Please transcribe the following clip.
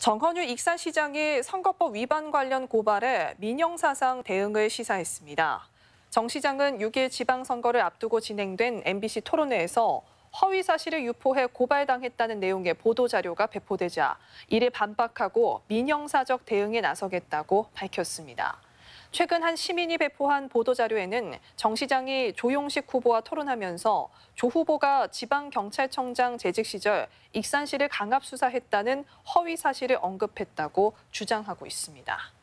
정헌유 익산시장이 선거법 위반 관련 고발에 민영사상 대응을 시사했습니다. 정 시장은 6일 지방선거를 앞두고 진행된 MBC 토론회에서 허위 사실을 유포해 고발당했다는 내용의 보도자료가 배포되자 이를 반박하고 민영사적 대응에 나서겠다고 밝혔습니다. 최근 한 시민이 배포한 보도자료에는 정 시장이 조용식 후보와 토론하면서 조 후보가 지방경찰청장 재직 시절 익산시를 강압 수사했다는 허위 사실을 언급했다고 주장하고 있습니다.